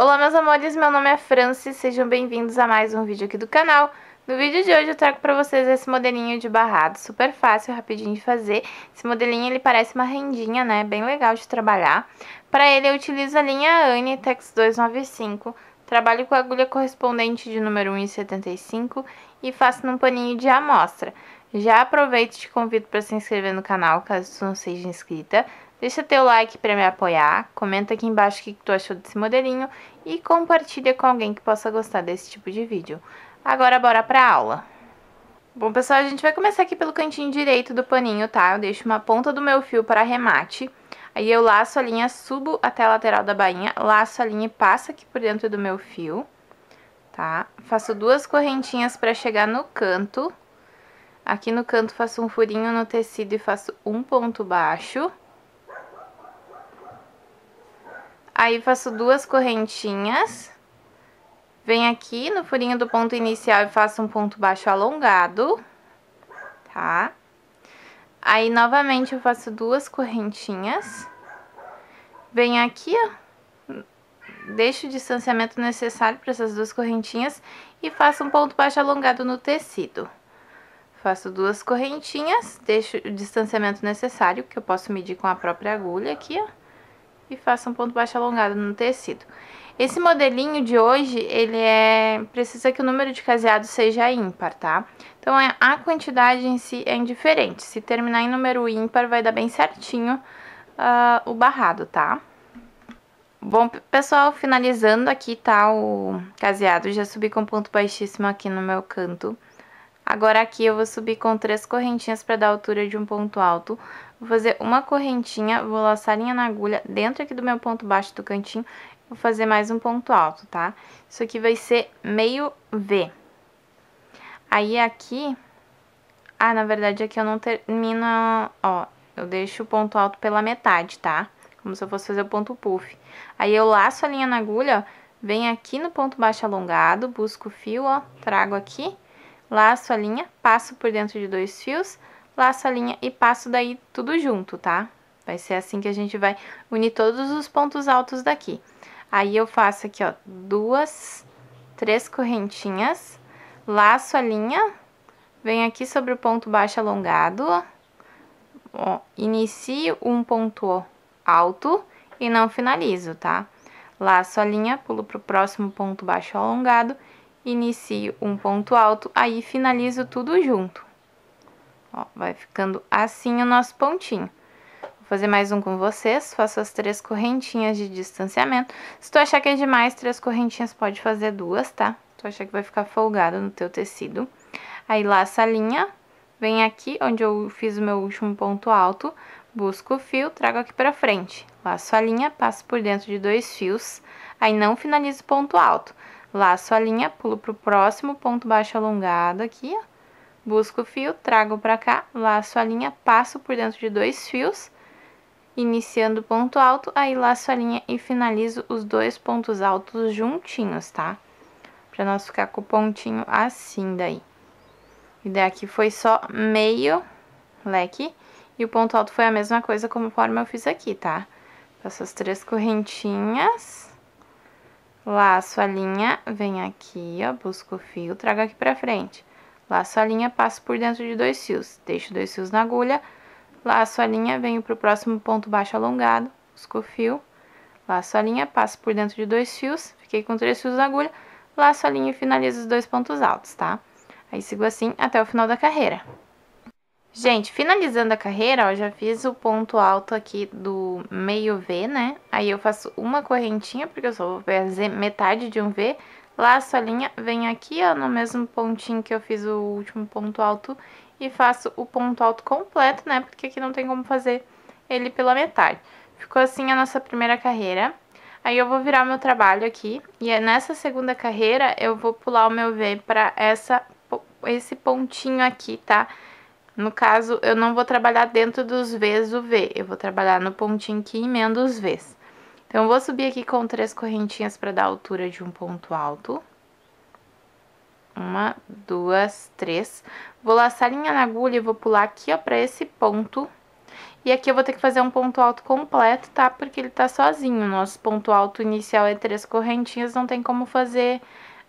Olá meus amores, meu nome é Francis, sejam bem-vindos a mais um vídeo aqui do canal. No vídeo de hoje eu trago para vocês esse modelinho de barrado, super fácil, rapidinho de fazer. Esse modelinho ele parece uma rendinha, né, bem legal de trabalhar. Para ele eu utilizo a linha Anne Tex 295, trabalho com a agulha correspondente de número 1,75 e faço num paninho de amostra. Já aproveito e te convido para se inscrever no canal caso tu não seja inscrita. Deixa teu like para me apoiar, comenta aqui embaixo o que tu achou desse modelinho e compartilha com alguém que possa gostar desse tipo de vídeo. Agora bora para a aula. Bom, pessoal, a gente vai começar aqui pelo cantinho direito do paninho, tá? Eu deixo uma ponta do meu fio para remate, aí eu laço a linha, subo até a lateral da bainha, laço a linha e passo aqui por dentro do meu fio, tá? Faço duas correntinhas para chegar no canto. Aqui no canto faço um furinho no tecido e faço um ponto baixo. Aí faço duas correntinhas. Venho aqui no furinho do ponto inicial e faço um ponto baixo alongado, tá? Aí, novamente, eu faço duas correntinhas. Venho aqui, ó. Deixo o distanciamento necessário para essas duas correntinhas e faço um ponto baixo alongado no tecido. Faço duas correntinhas, deixo o distanciamento necessário, que eu posso medir com a própria agulha aqui, ó e faça um ponto baixo alongado no tecido. Esse modelinho de hoje, ele é precisa que o número de caseados seja ímpar, tá? Então é, a quantidade em si é indiferente. Se terminar em número ímpar, vai dar bem certinho uh, o barrado, tá? Bom, pessoal, finalizando aqui, tá, o caseado, já subi com ponto baixíssimo aqui no meu canto. Agora aqui eu vou subir com três correntinhas para dar altura de um ponto alto. Vou fazer uma correntinha, vou laçar linha na agulha dentro aqui do meu ponto baixo do cantinho. Vou fazer mais um ponto alto, tá? Isso aqui vai ser meio V. Aí aqui... Ah, na verdade aqui eu não termino, ó, eu deixo o ponto alto pela metade, tá? Como se eu fosse fazer o ponto puff. Aí eu laço a linha na agulha, venho aqui no ponto baixo alongado, busco o fio, ó, trago aqui laço a linha, passo por dentro de dois fios, laço a linha e passo daí tudo junto, tá? Vai ser assim que a gente vai unir todos os pontos altos daqui. Aí, eu faço aqui, ó, duas, três correntinhas, laço a linha, venho aqui sobre o ponto baixo alongado, ó, inicio um ponto alto e não finalizo, tá? Laço a linha, pulo pro próximo ponto baixo alongado inicio um ponto alto, aí finalizo tudo junto. Ó, vai ficando assim o nosso pontinho. Vou fazer mais um com vocês, faço as três correntinhas de distanciamento. Se tu achar que é demais, três correntinhas pode fazer duas, tá? tu achar que vai ficar folgado no teu tecido. Aí, laça a linha, vem aqui onde eu fiz o meu último ponto alto, busco o fio, trago aqui pra frente. Laço a linha, passo por dentro de dois fios, aí não finalizo o ponto alto Laço a linha, pulo pro próximo ponto baixo alongado aqui, ó. Busco o fio, trago pra cá, laço a linha, passo por dentro de dois fios, iniciando o ponto alto, aí laço a linha e finalizo os dois pontos altos juntinhos, tá? Pra nós ficar com o pontinho assim daí. E daqui foi só meio leque, e o ponto alto foi a mesma coisa conforme eu fiz aqui, tá? Passo as três correntinhas Laço a linha, venho aqui, ó, busco o fio, trago aqui pra frente. Laço a linha, passo por dentro de dois fios, deixo dois fios na agulha, laço a linha, venho pro próximo ponto baixo alongado, busco o fio, laço a linha, passo por dentro de dois fios, fiquei com três fios na agulha, laço a linha e finalizo os dois pontos altos, tá? Aí sigo assim até o final da carreira. Gente, finalizando a carreira, ó, já fiz o ponto alto aqui do meio V, né? Aí eu faço uma correntinha, porque eu só vou fazer metade de um V, laço a linha, venho aqui, ó, no mesmo pontinho que eu fiz o último ponto alto e faço o ponto alto completo, né? Porque aqui não tem como fazer ele pela metade. Ficou assim a nossa primeira carreira. Aí eu vou virar meu trabalho aqui e é nessa segunda carreira eu vou pular o meu V para essa esse pontinho aqui, Tá? No caso, eu não vou trabalhar dentro dos Vs do V, eu vou trabalhar no pontinho que emenda os Vs. Então, eu vou subir aqui com três correntinhas para dar a altura de um ponto alto. Uma, duas, três. Vou laçar a linha na agulha e vou pular aqui, ó, pra esse ponto. E aqui eu vou ter que fazer um ponto alto completo, tá? Porque ele tá sozinho. Nosso ponto alto inicial é três correntinhas, não tem como fazer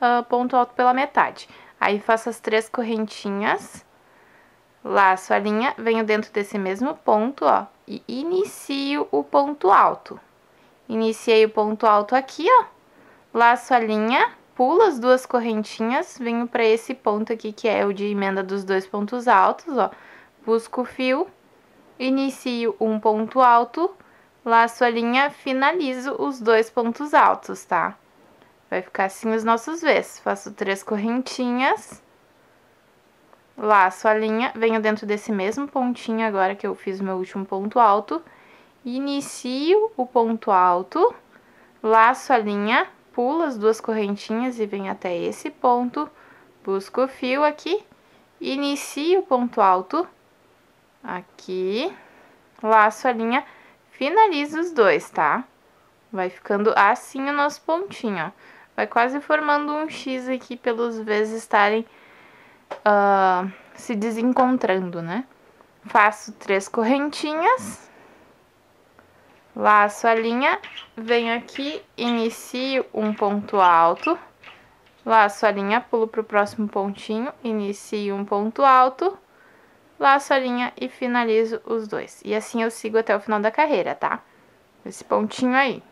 uh, ponto alto pela metade. Aí, faço as três correntinhas Laço a linha, venho dentro desse mesmo ponto, ó, e inicio o ponto alto. Iniciei o ponto alto aqui, ó, laço a linha, pulo as duas correntinhas, venho para esse ponto aqui que é o de emenda dos dois pontos altos, ó, busco o fio, inicio um ponto alto, laço a linha, finalizo os dois pontos altos, tá? Vai ficar assim os nossos Vs. Faço três correntinhas laço a linha, venho dentro desse mesmo pontinho agora que eu fiz o meu último ponto alto, inicio o ponto alto, laço a linha, pulo as duas correntinhas e venho até esse ponto, busco o fio aqui, inicio o ponto alto, aqui, laço a linha, finalizo os dois, tá? Vai ficando assim o nosso pontinho, ó. Vai quase formando um X aqui pelos vezes estarem uh, se desencontrando, né? Faço três correntinhas, laço a linha, venho aqui, inicio um ponto alto, laço a linha, pulo para o próximo pontinho, inicio um ponto alto, laço a linha e finalizo os dois. E assim eu sigo até o final da carreira, tá? Esse pontinho aí.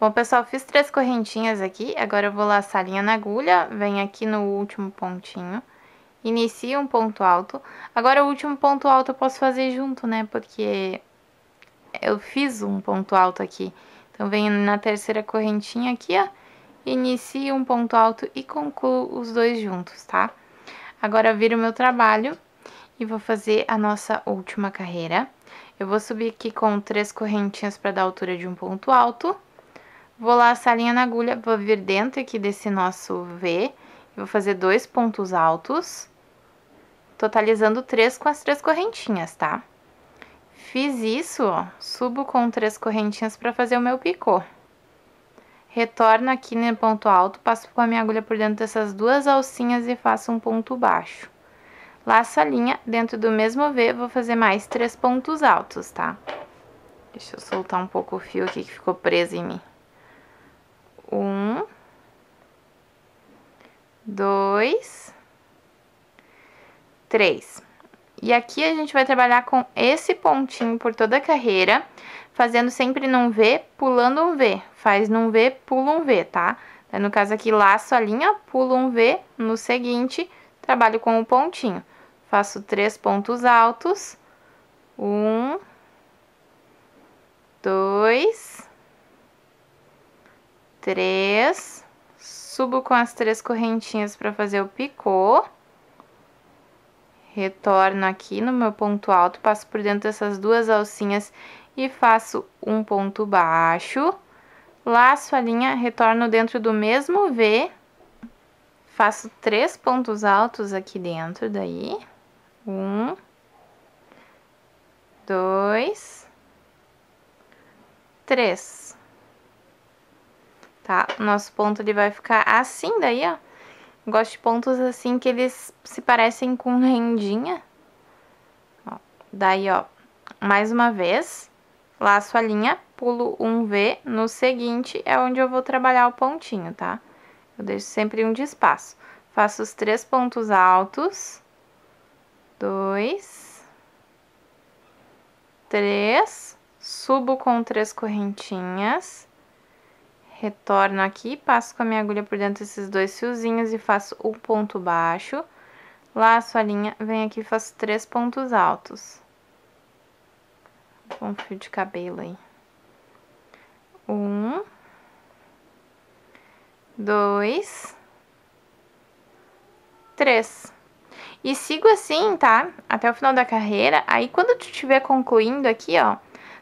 Bom, pessoal, fiz três correntinhas aqui, agora eu vou laçar a linha na agulha, venho aqui no último pontinho, inicia um ponto alto. Agora, o último ponto alto eu posso fazer junto, né? Porque eu fiz um ponto alto aqui. Então, venho na terceira correntinha aqui, ó. Inicio um ponto alto e concluo os dois juntos, tá? Agora, viro o meu trabalho e vou fazer a nossa última carreira. Eu vou subir aqui com três correntinhas para dar altura de um ponto alto. Vou laçar a linha na agulha, vou vir dentro aqui desse nosso V. Vou fazer dois pontos altos totalizando três com as três correntinhas, tá? Fiz isso, ó, subo com três correntinhas para fazer o meu picô. Retorno aqui no ponto alto, passo com a minha agulha por dentro dessas duas alcinhas e faço um ponto baixo. Laço a linha, dentro do mesmo V, vou fazer mais três pontos altos, tá? Deixa eu soltar um pouco o fio aqui que ficou preso em mim. Um. Dois. 3. E aqui a gente vai trabalhar com esse pontinho por toda a carreira, fazendo sempre num V, pulando um V. Faz num V, pula um V, tá? No caso aqui, laço a linha, pulo um V, no seguinte, trabalho com o um pontinho. Faço três pontos altos. Um, dois, três. Subo com as três correntinhas para fazer o picô. Retorno aqui no meu ponto alto, passo por dentro dessas duas alcinhas e faço um ponto baixo. Laço a linha, retorno dentro do mesmo V, faço três pontos altos aqui dentro daí. Um, dois, três. Tá? Nosso ponto ele vai ficar assim daí, ó. Gosto de pontos assim que eles se parecem com rendinha. Ó, daí, ó, mais uma vez, laço a linha, pulo um V, no seguinte é onde eu vou trabalhar o pontinho, tá? Eu deixo sempre um de espaço. Faço os três pontos altos, dois, três, subo com três correntinhas Retorno aqui, passo com a minha agulha por dentro desses dois fiozinhos e faço um ponto baixo. Laço a linha, venho aqui e faço três pontos altos. Um fio de cabelo aí. Um. Dois. Três. E sigo assim, tá? Até o final da carreira. Aí, quando tu estiver concluindo aqui, ó,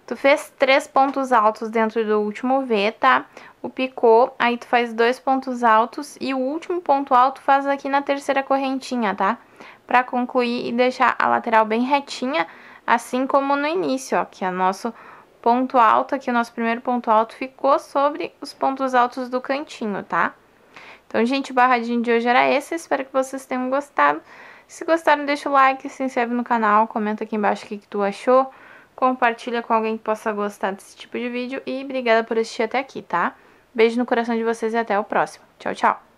tu fez três pontos altos dentro do último V, tá? o picô, aí tu faz dois pontos altos e o último ponto alto faz aqui na terceira correntinha, tá? Pra concluir e deixar a lateral bem retinha, assim como no início, ó, que é o nosso ponto alto, aqui o nosso primeiro ponto alto ficou sobre os pontos altos do cantinho, tá? Então, gente, o barradinho de hoje era esse, espero que vocês tenham gostado. Se gostaram, deixa o like, se inscreve no canal, comenta aqui embaixo o que, que tu achou, compartilha com alguém que possa gostar desse tipo de vídeo e obrigada por assistir até aqui, tá? Beijo no coração de vocês e até o próximo. Tchau, tchau!